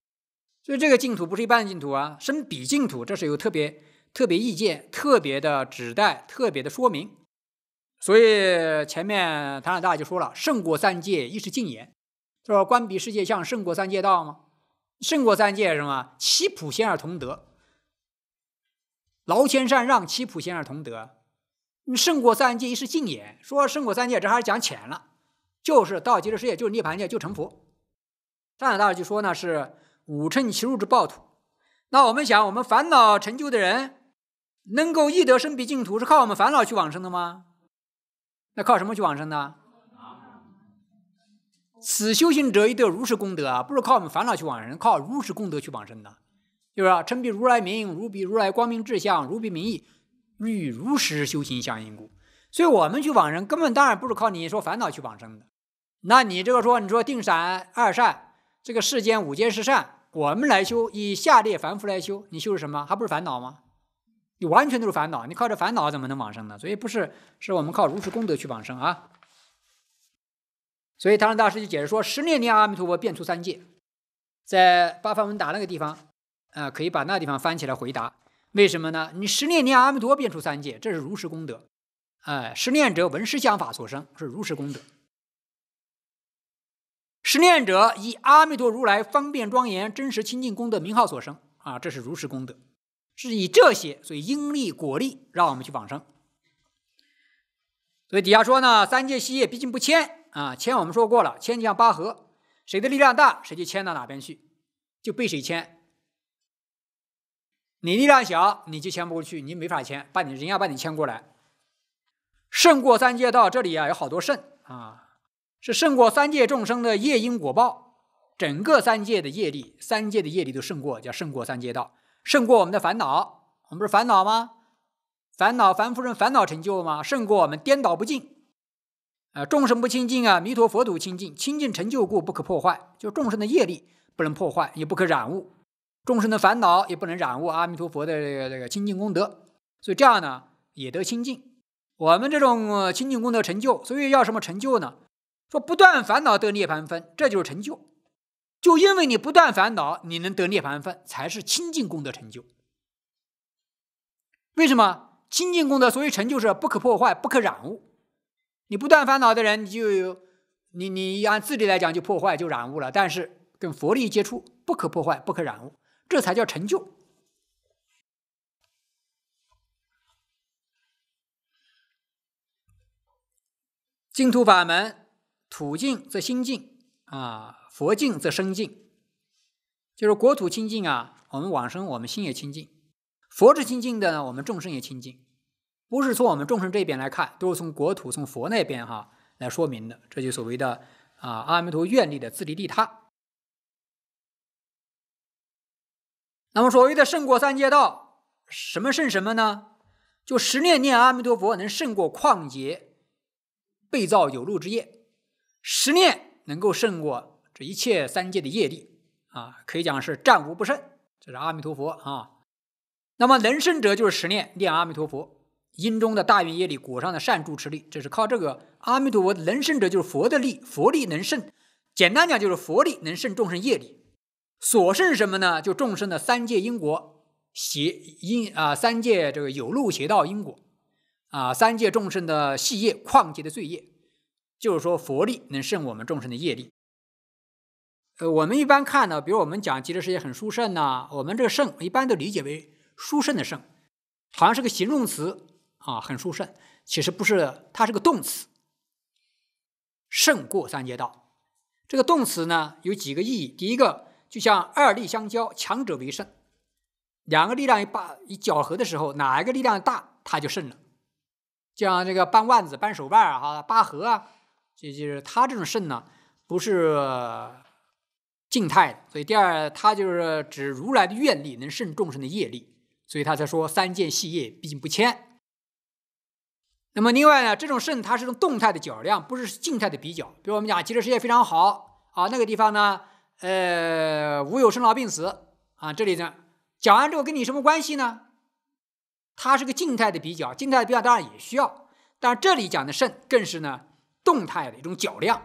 所以这个净土不是一般的净土啊，生彼净土，这是有特别、特别意见、特别的指代、特别的说明。所以前面唐老大就说了，胜过三界一时净言。”他说，观彼世界像胜过三界道吗？胜过三界什么？七普贤而同德，劳谦善让，七普贤而同德。胜过三界一时净也。说胜过三界，这还是讲浅了，就是到极乐世界就是涅盘界就成佛。唐老大就说呢是。五乘其入之暴土，那我们想，我们烦恼成就的人，能够易得生彼净土，是靠我们烦恼去往生的吗？那靠什么去往生呢？此修行者亦得如实功德，啊，不是靠我们烦恼去往生，靠如实功德去往生的，就是啊，称彼如来名，如彼如来光明志相，如彼名义，欲如实修行相应故。所以我们去往生，根本当然不是靠你说烦恼去往生的。那你这个说，你说定善二善。这个世间五戒是善，我们来修以下列凡夫来修，你修是什么？还不是烦恼吗？你完全都是烦恼，你靠着烦恼怎么能往生呢？所以不是，是我们靠如实功德去往生啊。所以，唐僧大师就解释说，十念念阿弥陀佛变出三界，在巴梵文达那个地方啊，可以把那地方翻起来回答为什么呢？你十念念阿弥陀佛，变出三界，这是如实功德啊。十念者闻师讲法所生，是如实功德。失念者以阿弥陀如来方便庄严真实清净功德名号所生啊，这是如实功德，是以这些所以因力果力让我们去往生。所以底下说呢，三界希业毕竟不迁啊，迁我们说过了，迁像八合，谁的力量大，谁就迁到哪边去，就被谁迁。你力量小，你就迁不过去，你没法迁，把你人要把你迁过来。胜过三界道，这里啊有好多胜啊。是胜过三界众生的业因果报，整个三界的业力，三界的业力都胜过，叫胜过三界道，胜过我们的烦恼。我们不是烦恼吗？烦恼凡夫人烦恼成就吗？胜过我们颠倒不净，啊，众生不清净啊，弥陀佛土清净，清净成就故不可破坏，就众生的业力不能破坏，也不可染物；众生的烦恼也不能染污阿弥陀佛的这个这个清净功德，所以这样呢也得清净。我们这种清净功德成就，所以要什么成就呢？说不断烦恼得涅槃分，这就是成就。就因为你不断烦恼，你能得涅槃分，才是清净功德成就。为什么清净功德所以成就，是不可破坏、不可染污。你不断烦恼的人，你就有你你按自力来讲，就破坏就染污了。但是跟佛力接触，不可破坏、不可染污，这才叫成就。净土法门。土净则心净啊，佛净则身净，就是国土清净啊，我们往生我们心也清净，佛之清净的呢，我们众生也清净，不是从我们众生这边来看，都是从国土从佛那边哈来说明的，这就所谓的啊阿弥陀愿力的自利利他。那么所谓的胜过三界道，什么胜什么呢？就十念念阿弥陀佛能胜过旷劫被造有路之业。十念能够胜过这一切三界的业力啊，可以讲是战无不胜。这是阿弥陀佛啊，那么能胜者就是十念念阿弥陀佛，因中的大愿业力果上的善住持力，这是靠这个阿弥陀佛能胜者就是佛的力，佛力能胜。简单讲就是佛力能胜众生业力，所剩什么呢？就众生的三界因果邪因啊，三界这个有漏邪道因果啊，三界众生的细业、旷劫的罪业。就是说，佛力能胜我们众生的业力。呃，我们一般看呢，比如我们讲《极乐世界》很殊胜呐，我们这个“胜”一般都理解为“殊胜”的“胜”，好像是个形容词啊，很殊胜。其实不是，它是个动词，胜过三界道。这个动词呢，有几个意义。第一个，就像二力相交，强者为胜。两个力量一把一搅合的时候，哪一个力量大，它就胜了。像这个掰腕子、掰手腕儿扒拔河啊。也就是他这种胜呢，不是静态的，所以第二，他就是指如来的愿力能胜众生的业力，所以他才说三界系业毕竟不迁。那么另外呢，这种胜它是种动态的较量，不是静态的比较。比如我们讲极乐世界非常好啊，那个地方呢，呃，无有生老病死啊，这里呢讲完之后跟你什么关系呢？它是个静态的比较，静态的比较当然也需要，但这里讲的胜更是呢。动态的一种较量，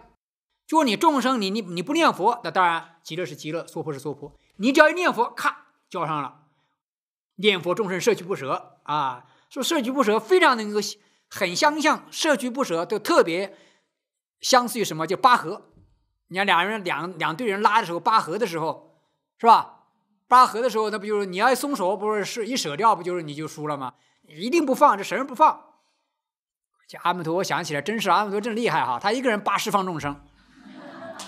就是你众生，你你你不念佛，那当然极乐是极乐，娑婆是娑婆。你只要一念佛，咔叫上了。念佛众生摄取不舍啊？说摄取不舍，非常能够很相像。摄取不舍都特别相似于什么？就八合。你看两人两两队人拉的时候，八合的时候是吧？八合的时候，那不就是你要一松手，不是是一舍掉，不就是你就输了吗？一定不放这绳不放。这阿弥陀，我想起来，真是阿弥陀真厉害哈！他一个人八十方众生，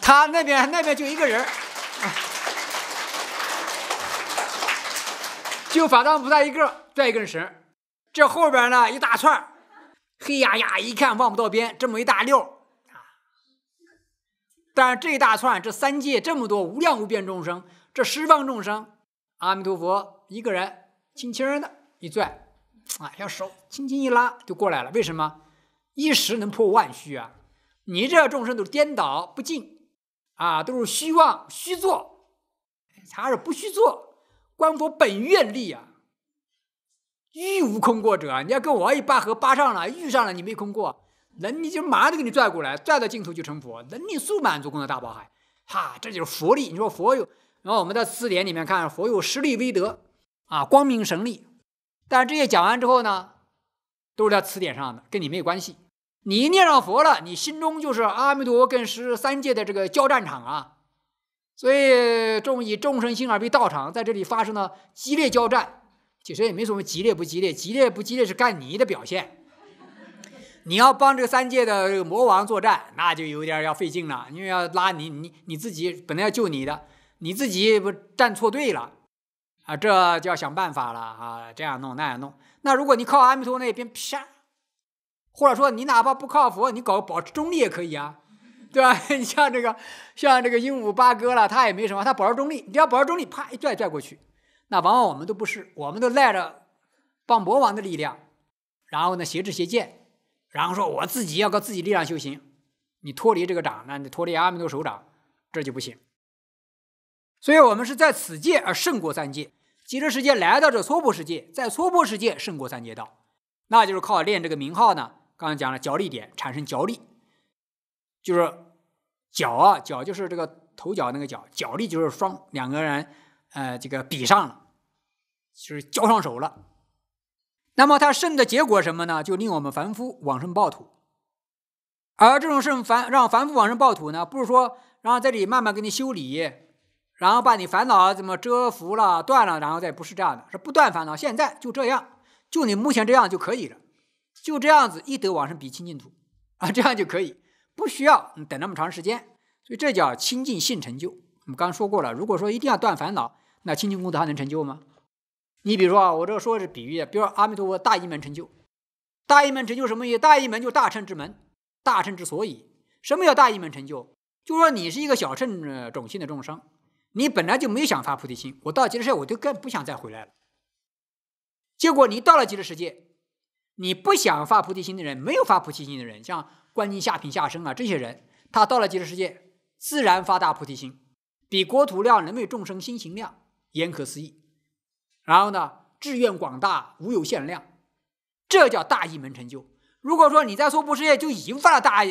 他那边那边就一个人，就法藏菩萨一个拽一根绳，这后边呢一大串，黑压压一看望不到边，这么一大溜。但是这一大串，这三界这么多无量无边众生，这十方众生，阿弥陀佛一个人轻轻的一拽，啊，用手轻轻一拉就过来了，为什么？一时能破万虚啊！你这众生都是颠倒不净啊，都是虚妄虚作，他是不虚作？观佛本愿力啊，欲无空过者你要跟我一巴河巴上了，遇上了你没空过，能力就马上就给你拽过来，拽到尽头就成佛，能力速满足功德大宝海，哈，这就是佛力。你说佛有，然后我们在词典里面看，佛有十力威德啊，光明神力。但是这些讲完之后呢，都是在词典上的，跟你没有关系。你念上佛了，你心中就是阿弥陀跟十三界的这个交战场啊，所以众以众生心而为道场，在这里发生了激烈交战，其实也没什么激烈不激烈，激烈不激烈是看你的表现。你要帮这个三界的这个魔王作战，那就有点要费劲了，因为要拉你，你你自己本来要救你的，你自己不站错队了啊，这就要想办法了啊，这样弄那样弄。那如果你靠阿弥陀那边，啪。或者说你哪怕不靠谱，你搞保持中立也可以啊，对吧？你像这个，像这个鹦鹉八哥了，它也没什么，它保持中立。你要保持中立，啪一拽拽过去，那往往我们都不是，我们都赖着帮魔王的力量，然后呢挟制邪见，然后说我自己要靠自己力量修行，你脱离这个掌，那你脱离阿弥陀手掌，这就不行。所以我们是在此界而胜过三界，极乐世界来到这娑婆世界，在娑婆世界胜过三界道，那就是靠练这个名号呢。刚才讲了，角力点产生角力，就是角啊，角就是这个头角那个角，角力就是双两个人呃，这个比上了，就是交上手了。那么他胜的结果什么呢？就令我们凡夫往生暴土。而这种胜凡让凡夫往生暴土呢，不是说然后在这里慢慢给你修理，然后把你烦恼怎么遮伏了断了，然后再不是这样的，是不断烦恼，现在就这样，就你目前这样就可以了。就这样子，一德往上比清净土啊，这样就可以，不需要你等那么长时间，所以这叫清净性成就。我们刚说过了，如果说一定要断烦恼，那清净功德还能成就吗？你比如说啊，我这个说的是比喻，比如说阿弥陀佛大一门成就，大一门成就什么意？思？大一门就大乘之门，大乘之所以，什么叫大一门成就？就说你是一个小乘种性的众生，你本来就没有想发菩提心，我到极乐世界我就更不想再回来了，结果你到了极乐世界。你不想发菩提心的人，没有发菩提心的人，像观音下品下生啊，这些人，他到了极乐世界，自然发大菩提心，比国土量能为众生心行量，言可思议。然后呢，志愿广大无有限量，这叫大一门成就。如果说你在娑婆世界就已经发了大，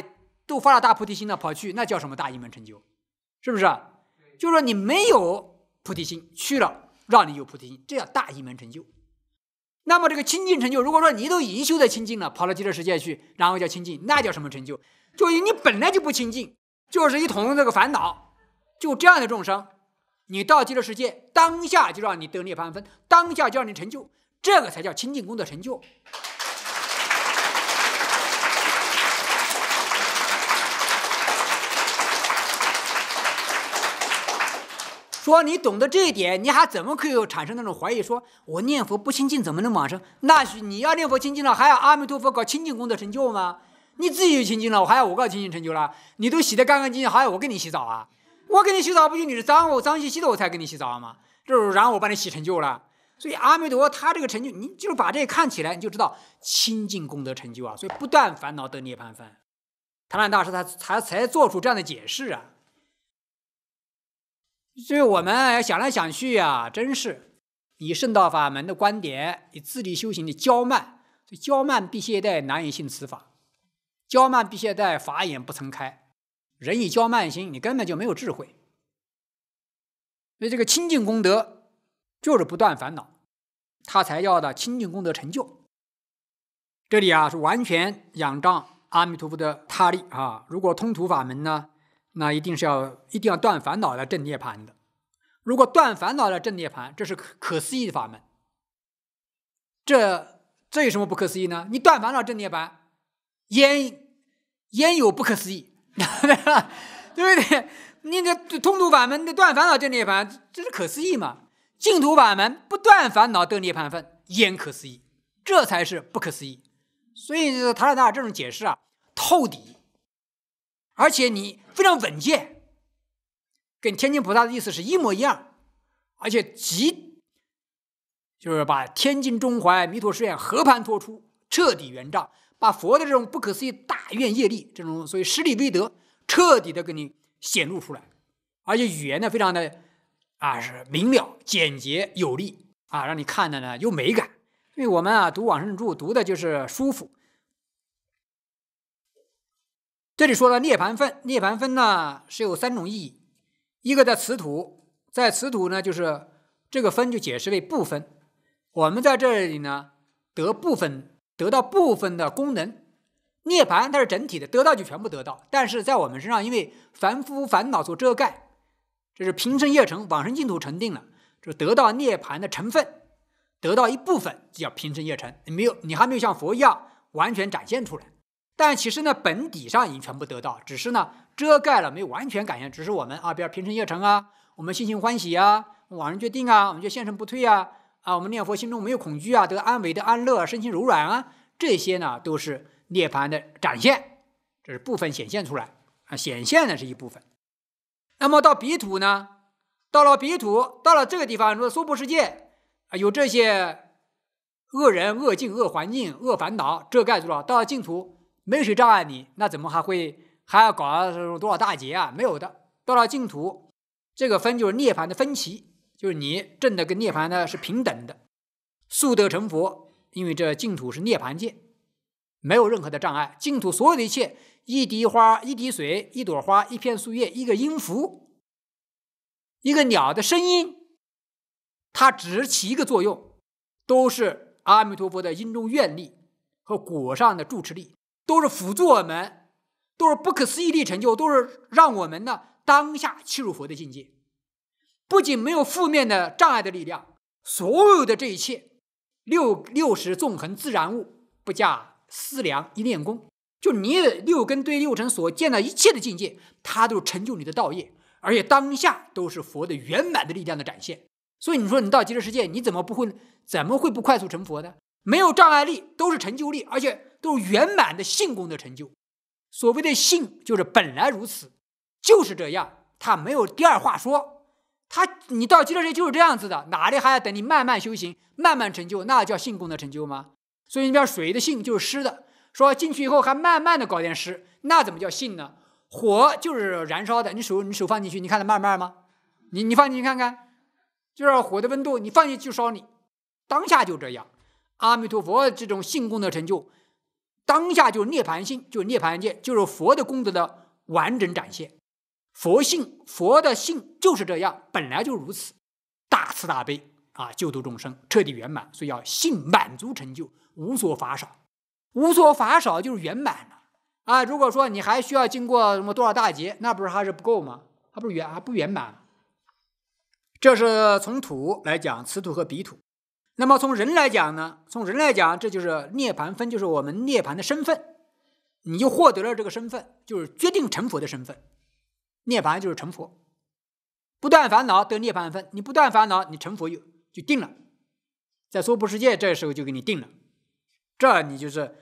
都发了大菩提心了，跑去那叫什么大一门成就？是不是？就是说你没有菩提心去了，让你有菩提心，这叫大一门成就。那么这个清净成就，如果说你都已经修得清净了，跑到极乐世界去，然后叫清净，那叫什么成就？就你本来就不清净，就是一桶那个烦恼，就这样的众生，你到极乐世界，当下就让你得涅盘分，当下就让你成就，这个才叫清净功德成就。说你懂得这一点，你还怎么可以产生那种怀疑？说我念佛不清净，怎么能往生？那你要念佛清净了，还要阿弥陀佛搞清净功德成就吗？你自己就清净了，我还要我搞清净成就了？你都洗得干干净净，还要我给你洗澡啊？我给你洗澡，不就你是脏，我脏兮兮的，我才给你洗澡吗？就是然后我帮你洗成就了。所以阿弥陀佛他这个成就，你就是把这看起来，你就知道清净功德成就啊。所以不断烦恼得涅盘分，唐澜大师他才才做出这样的解释啊。所以我们想来想去啊，真是以圣道法门的观点，以自力修行的骄慢，这骄慢必懈怠，难以信此法；骄慢必懈怠，法眼不曾开。人以骄慢心，你根本就没有智慧。所以这个清净功德就是不断烦恼，他才要的清净功德成就。这里啊是完全仰仗阿弥陀佛的他力啊，如果通途法门呢？那一定是要一定要断烦恼来证涅盘的。如果断烦恼来证涅盘，这是可可思议的法门。这这有什么不可思议呢？你断烦恼证涅盘，焉焉有不可思议？对不对？你这通途法门你断烦恼证涅盘，这是可思议嘛？净土法门不断烦恼得涅盘分，焉可思议？这才是不可思议。所以，塔拉达这种解释啊，透底。而且你非常稳健，跟天津菩萨的意思是一模一样，而且极就是把天津中怀弥陀誓愿和盘托出，彻底圆照，把佛的这种不可思议大愿业力这种所谓施利威德，彻底的给你显露出来，而且语言呢非常的啊是明了、简洁、有力啊，让你看的呢有美感，因为我们啊读往生注读的就是舒服。这里说了涅盘分，涅盘分呢是有三种意义。一个在此土，在此土呢，就是这个分就解释为部分。我们在这里呢得部分，得到部分的功能。涅盘它是整体的，得到就全部得到。但是在我们身上，因为凡夫烦恼所遮盖，这是平生业成，往生净土成定了，就得到涅盘的成分，得到一部分，就叫平生业成。你没有，你还没有像佛一样完全展现出来。但其实呢，本体上已经全部得到，只是呢遮盖了，没有完全显现。只是我们啊，比如平生夜成啊，我们心情欢喜啊，往日决定啊，我们叫现成不退啊，啊，我们念佛心中没有恐惧啊，得安稳的安乐，身心柔软啊，这些呢都是涅槃的展现，这是部分显现出来啊，显现的是一部分。那么到彼土呢？到了彼土，到了这个地方，说娑婆世界啊，有这些恶人、恶境、恶环境、恶烦恼遮盖住了，到了净土。没有谁障碍你，那怎么还会还要搞多少大劫啊？没有的，到了净土，这个分就是涅槃的分歧，就是你证的跟涅槃呢是平等的，速得成佛，因为这净土是涅槃界，没有任何的障碍。净土所有的一切，一滴花、一滴水、一朵花、一片树叶、一个音符、一个鸟的声音，它只起一个作用，都是阿弥陀佛的因中愿力和果上的住持力。都是辅助我们，都是不可思议的成就，都是让我们呢当下切入佛的境界。不仅没有负面的障碍的力量，所有的这一切，六六十纵横自然物，不加思量一念功，就你六根对六尘所见的一切的境界，它都成就你的道业，而且当下都是佛的圆满的力量的展现。所以你说你到极乐世界，你怎么不会，怎么会不快速成佛呢？没有障碍力，都是成就力，而且。都是圆满的性功的成就，所谓的性就是本来如此，就是这样，它没有第二话说。它你到极乐世界就是这样子的，哪里还要等你慢慢修行、慢慢成就？那叫性功的成就吗？所以你方水的性就是湿的，说进去以后还慢慢的搞点湿，那怎么叫性呢？火就是燃烧的，你手你手放进去，你看它慢慢吗？你你放进去看看，就是火的温度，你放进去烧你，当下就这样。阿弥陀佛，这种性功的成就。当下就是涅盘性，就是涅盘界，就是佛的功德的完整展现。佛性，佛的性就是这样，本来就如此，大慈大悲啊，救度众生，彻底圆满。所以要性满足成就，无所法少，无所法少就是圆满了啊。如果说你还需要经过什么多少大劫，那不是还是不够吗？还不是圆还不圆满？这是从土来讲，此土和彼土。那么从人来讲呢？从人来讲，这就是涅盘分，就是我们涅盘的身份，你就获得了这个身份，就是决定成佛的身份。涅盘就是成佛，不断烦恼得涅盘分，你不断烦恼，你成佛就就定了，在娑婆世界这时候就给你定了，这你就是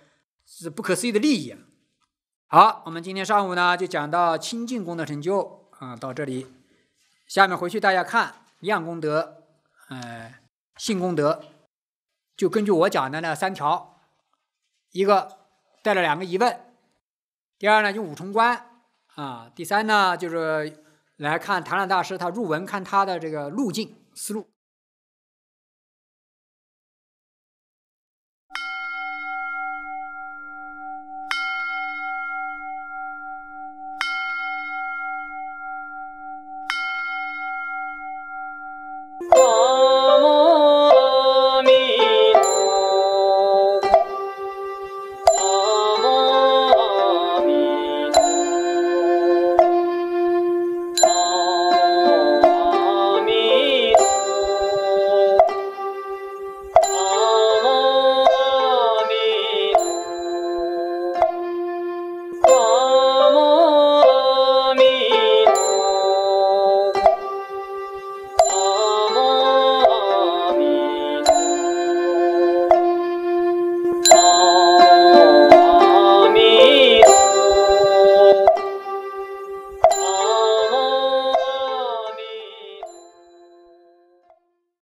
是不可思议的利益。好，我们今天上午呢就讲到清净功德成就啊，到这里，下面回去大家看样功德，哎。性功德，就根据我讲的那三条，一个带着两个疑问，第二呢，就五重关啊，第三呢，就是来看谭亮大师他入文看他的这个路径思路。